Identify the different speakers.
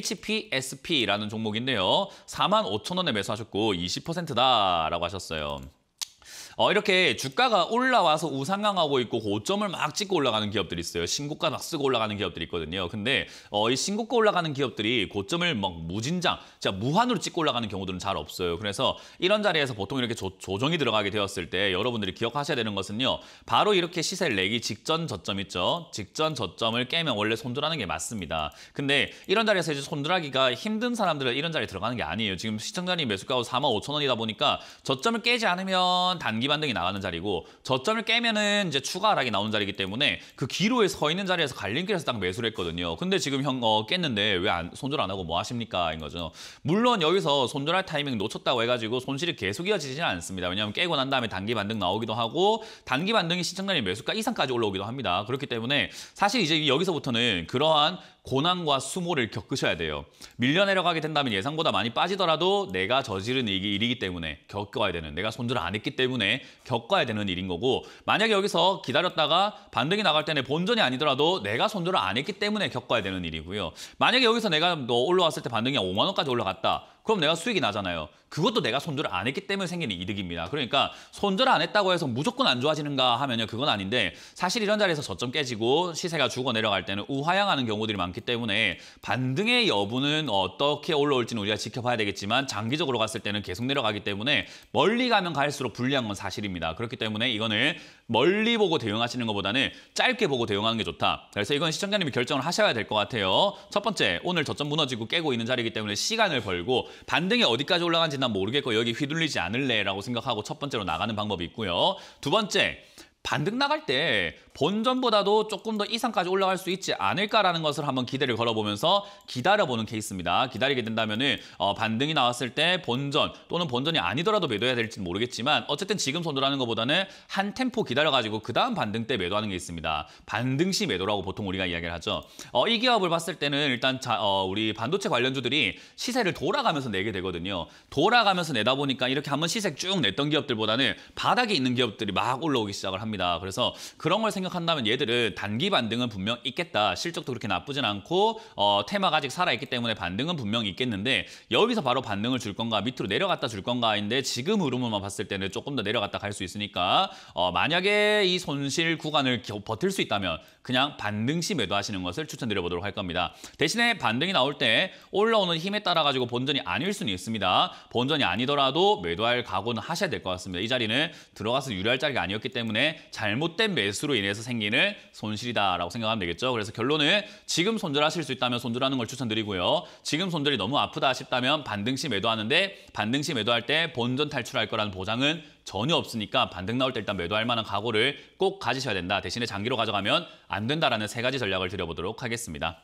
Speaker 1: HPSP라는 종목인데요. 4만 5천 원에 매수하셨고 20%다라고 하셨어요. 어, 이렇게 주가가 올라와서 우상향하고 있고 고점을 막 찍고 올라가는 기업들이 있어요. 신고가 막 쓰고 올라가는 기업들이 있거든요. 근데 어, 이 신고가 올라가는 기업들이 고점을 막 무진장, 진짜 무한으로 찍고 올라가는 경우들은 잘 없어요. 그래서 이런 자리에서 보통 이렇게 조, 조정이 들어가게 되었을 때 여러분들이 기억하셔야 되는 것은요. 바로 이렇게 시세를 내기 직전 저점 있죠. 직전 저점을 깨면 원래 손절하는 게 맞습니다. 근데 이런 자리에서 이제 손절하기가 힘든 사람들은 이런 자리에 들어가는 게 아니에요. 지금 시청자님 매수가 4만 5천 원이다 보니까 저점을 깨지 않으면 단기 단기 반등이 나가는 자리고 저점을 깨면은 이제 추가 하락이 나오는 자리이기 때문에 그 기로에 서 있는 자리에서 갈림길에서 딱 매수를 했거든요. 근데 지금 형 어, 깼는데 왜 안, 손절 안 하고 뭐 하십니까? 인 거죠. 물론 여기서 손절할 타이밍 놓쳤다고 해가지고 손실이 계속 이어지지는 않습니다. 왜냐하면 깨고 난 다음에 단기 반등 나오기도 하고 단기 반등이 시청자리 매수가 이상까지 올라오기도 합니다. 그렇기 때문에 사실 이제 여기서부터는 그러한 고난과 수모를 겪으셔야 돼요. 밀려 내려가게 된다면 예상보다 많이 빠지더라도 내가 저지른 일이기 때문에 겪어야 되는 내가 손절 안 했기 때문에 겪어야 되는 일인 거고 만약에 여기서 기다렸다가 반등이 나갈 때는 본전이 아니더라도 내가 손절을 안 했기 때문에 겪어야 되는 일이고요. 만약에 여기서 내가 너 올라왔을 때 반등이 5만 원까지 올라갔다. 그럼 내가 수익이 나잖아요. 그것도 내가 손절을 안 했기 때문에 생기는 이득입니다. 그러니까 손절 안 했다고 해서 무조건 안 좋아지는가 하면요. 그건 아닌데 사실 이런 자리에서 저점 깨지고 시세가 죽어 내려갈 때는 우하향하는 경우들이 많기 때문에 반등의 여부는 어떻게 올라올지는 우리가 지켜봐야 되겠지만 장기적으로 갔을 때는 계속 내려가기 때문에 멀리 가면 갈수록 불리한 건 사실입니다. 그렇기 때문에 이거는 멀리 보고 대응하시는 것보다는 짧게 보고 대응하는 게 좋다. 그래서 이건 시청자님이 결정을 하셔야 될 것 같아요. 첫 번째, 오늘 저점 무너지고 깨고 있는 자리이기 때문에 시간을 벌고 반등이 어디까지 올라간지 난 모르겠고 여기 휘둘리지 않을래라고 생각하고 첫 번째로 나가는 방법이 있고요. 두 번째, 반등 나갈 때 본전보다도 조금 더 이상까지 올라갈 수 있지 않을까라는 것을 한번 기대를 걸어보면서 기다려보는 케이스입니다. 기다리게 된다면 은 어, 반등이 나왔을 때 본전 또는 본전이 아니더라도 매도해야 될지 는 모르겠지만 어쨌든 지금 손절하는 것보다는 한 템포 기다려가지고 그 다음 반등 때 매도하는 게 있습니다. 반등 시 매도라고 보통 우리가 이야기를 하죠. 어, 이 기업을 봤을 때는 일단 자, 어, 우리 반도체 관련주들이 시세를 돌아가면서 내게 되거든요. 돌아가면서 내다 보니까 이렇게 한번 시세 쭉 냈던 기업들보다는 바닥에 있는 기업들이 막 올라오기 시작을 합니다. 겁니다. 그래서 그런 걸 생각한다면 얘들은 단기 반등은 분명 있겠다. 실적도 그렇게 나쁘진 않고 어, 테마가 아직 살아있기 때문에 반등은 분명 있겠는데 여기서 바로 반등을 줄 건가 밑으로 내려갔다 줄 건가인데 지금 흐름으로만 봤을 때는 조금 더 내려갔다 갈 수 있으니까 어, 만약에 이 손실 구간을 버틸 수 있다면 그냥 반등 시 매도하시는 것을 추천드려보도록 할 겁니다. 대신에 반등이 나올 때 올라오는 힘에 따라 가지고 본전이 아닐 수는 있습니다. 본전이 아니더라도 매도할 각오는 하셔야 될 것 같습니다. 이 자리는 들어가서 유리할 자리가 아니었기 때문에 잘못된 매수로 인해서 생기는 손실이다라고 생각하면 되겠죠. 그래서 결론은 지금 손절하실 수 있다면 손절하는 걸 추천드리고요. 지금 손절이 너무 아프다 싶다면 반등 시 매도하는데 반등 시 매도할 때 본전 탈출할 거라는 보장은 전혀 없으니까 반등 나올 때 일단 매도할 만한 각오를 꼭 가지셔야 된다. 대신에 장기로 가져가면 안 된다라는 세 가지 전략을 드려보도록 하겠습니다.